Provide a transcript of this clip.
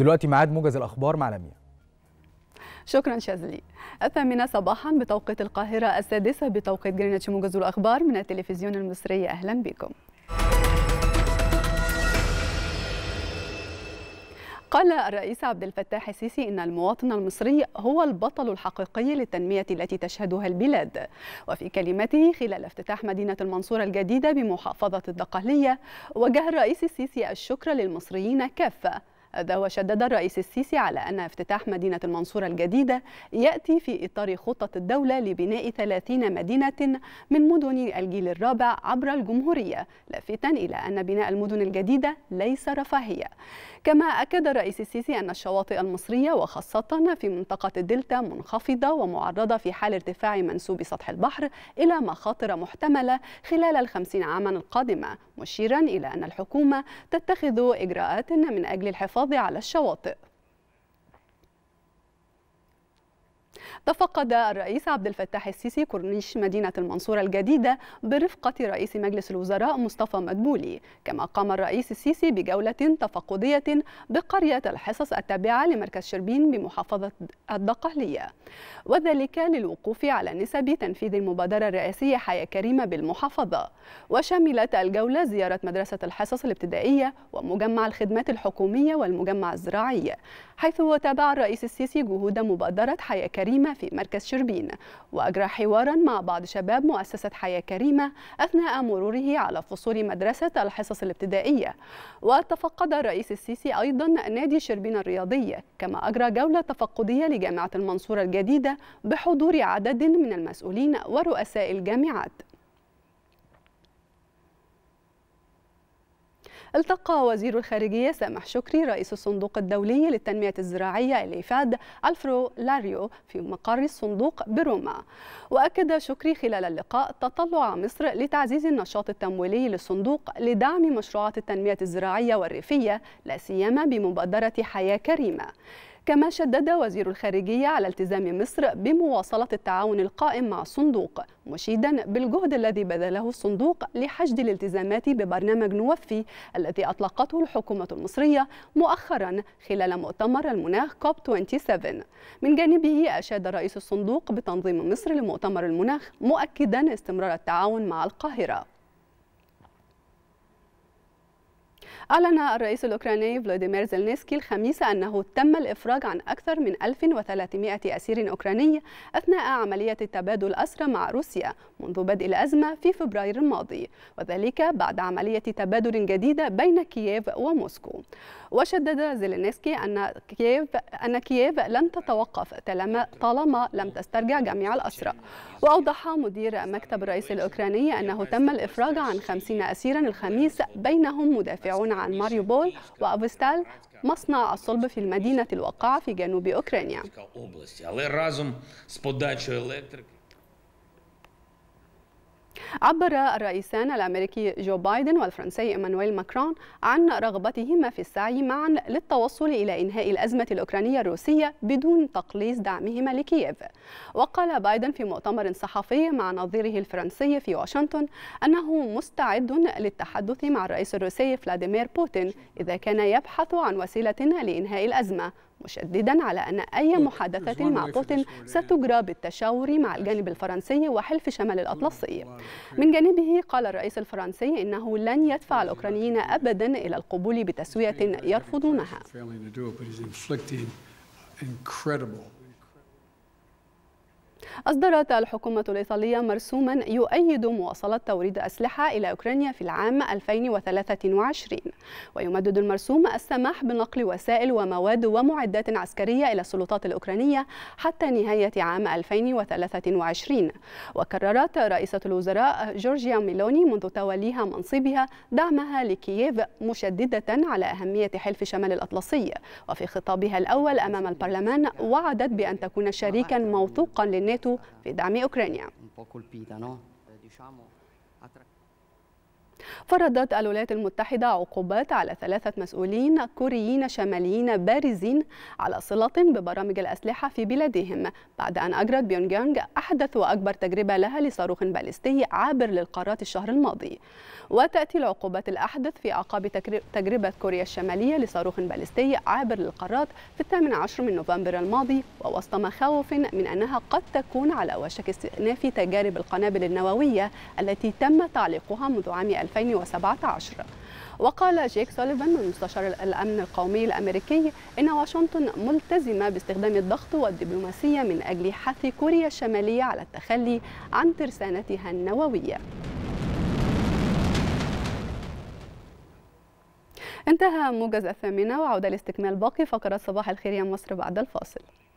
دلوقتي ميعاد موجز الاخبار مع لميا شكرا شاذلي الثامنة صباحا بتوقيت القاهرة السادسة بتوقيت جرينتش موجز الأخبار من التلفزيون المصري أهلا بكم قال الرئيس عبد الفتاح السيسي ان المواطن المصري هو البطل الحقيقي للتنميه التي تشهدها البلاد وفي كلمته خلال افتتاح مدينه المنصوره الجديده بمحافظه الدقهليه وجه الرئيس السيسي الشكر للمصريين كافه ده وشدد الرئيس السيسي على أن افتتاح مدينة المنصورة الجديدة يأتي في إطار خطة الدولة لبناء 30 مدينة من مدن الجيل الرابع عبر الجمهورية لافتا إلى أن بناء المدن الجديدة ليس رفاهية كما أكد الرئيس السيسي أن الشواطئ المصرية وخاصة في منطقة الدلتا منخفضة ومعرضة في حال ارتفاع منسوب سطح البحر إلى مخاطر محتملة خلال الخمسين عاما القادمة مشيرا إلى أن الحكومة تتخذ إجراءات من أجل الحفاظ على الشواطئ تفقد الرئيس عبد الفتاح السيسي كورنيش مدينة المنصورة الجديدة برفقة رئيس مجلس الوزراء مصطفى مدبولي كما قام الرئيس السيسي بجولة تفقدية بقرية الحصص التابعة لمركز شربين بمحافظة الدقهلية وذلك للوقوف على نسب تنفيذ المبادرة الرئاسية حياة كريمة بالمحافظة وشملت الجولة زيارة مدرسة الحصص الابتدائية ومجمع الخدمات الحكومية والمجمع الزراعي حيث تابع الرئيس السيسي جهود مبادرة حياة كريمة في مركز شربين وأجرى حوارا مع بعض شباب مؤسسة حياة كريمة أثناء مروره على فصول مدرسة الحصص الابتدائية وتفقد الرئيس السيسي أيضا نادي شربين الرياضي كما أجرى جولة تفقدية لجامعة المنصورة الجديدة بحضور عدد من المسؤولين ورؤساء الجامعات التقى وزير الخارجية سامح شكري رئيس الصندوق الدولي للتنمية الزراعية الإيفاد ألفرو لاريو في مقر الصندوق بروما وأكد شكري خلال اللقاء تطلع مصر لتعزيز النشاط التمويلي للصندوق لدعم مشروعات التنمية الزراعية والريفية لا سيما بمبادرة حياة كريمة كما شدد وزير الخارجية على التزام مصر بمواصلة التعاون القائم مع الصندوق مشيدا بالجهد الذي بذله الصندوق لحشد الالتزامات ببرنامج نوفي الذي أطلقته الحكومة المصرية مؤخرا خلال مؤتمر المناخ كوب 27 من جانبه أشاد رئيس الصندوق بتنظيم مصر لمؤتمر المناخ مؤكدا استمرار التعاون مع القاهرة أعلن الرئيس الأوكراني فلوديمير زيلنسكي الخميس أنه تم الإفراج عن أكثر من 1300 أسير أوكراني أثناء عملية تبادل أسرى مع روسيا منذ بدء الأزمة في فبراير الماضي وذلك بعد عملية تبادل جديدة بين كييف وموسكو وشدد زيلنسكي أن كييف, أن كييف لن تتوقف طالما لم تسترجع جميع الأسرى وأوضح مدير مكتب الرئيس الأوكراني أنه تم الإفراج عن 50 أسيرا الخميس بينهم مدافعون يدافعون عن ماريوبول وأفستال مصنع الصلب في المدينة الواقعة في جنوب أوكرانيا عبر الرئيسان الأمريكي جو بايدن والفرنسي إيمانويل ماكرون عن رغبتهما في السعي معا للتوصل إلى إنهاء الأزمة الأوكرانية الروسية بدون تقليص دعمهما لكييف وقال بايدن في مؤتمر صحفي مع نظيره الفرنسي في واشنطن أنه مستعد للتحدث مع الرئيس الروسي فلاديمير بوتين إذا كان يبحث عن وسيلة لإنهاء الأزمة مشددا على أن أي محادثات مع بوتين ستجرى بالتشاور مع الجانب الفرنسي وحلف شمال الأطلسي من جانبه قال الرئيس الفرنسي إنه لن يدفع الأوكرانيين أبدا إلى القبول بتسوية يرفضونها. أصدرت الحكومة الإيطالية مرسوما يؤيد مواصلة توريد أسلحة إلى أوكرانيا في العام 2023 ويمدد المرسوم السماح بنقل وسائل ومواد ومعدات عسكرية إلى السلطات الأوكرانية حتى نهاية عام 2023 وكررت رئيسة الوزراء جورجيا ميلوني منذ توليها منصبها دعمها لكييف مشددة على أهمية حلف شمال الأطلسي وفي خطابها الأول أمام البرلمان وعدت بأن تكون شريكا موثوقا للنظام NATO per dare a Ucraina. Un po' colpita, no? Eh, diciamo فرضت الولايات المتحدة عقوبات على ثلاثة مسؤولين كوريين شماليين بارزين على صلة ببرامج الأسلحة في بلادهم بعد أن أجرت بيونغيانغ أحدث وأكبر تجربة لها لصاروخ باليستي عابر للقارات الشهر الماضي وتأتي العقوبات الأحدث في أعقاب تجربة كوريا الشمالية لصاروخ باليستي عابر للقارات في الثامن عشر من نوفمبر الماضي ووسط مخاوف من أنها قد تكون على وشك استئناف تجارب القنابل النووية التي تم تعليقها منذ عام 2000 2017 وقال جيك سوليفان مستشار الأمن القومي الأمريكي إن واشنطن ملتزمة باستخدام الضغط والدبلوماسية من أجل حث كوريا الشمالية على التخلي عن ترسانتها النووية انتهى موجز الثامنة وعودة لاستكمال باقي فقرات صباح الخير يا مصر بعد الفاصل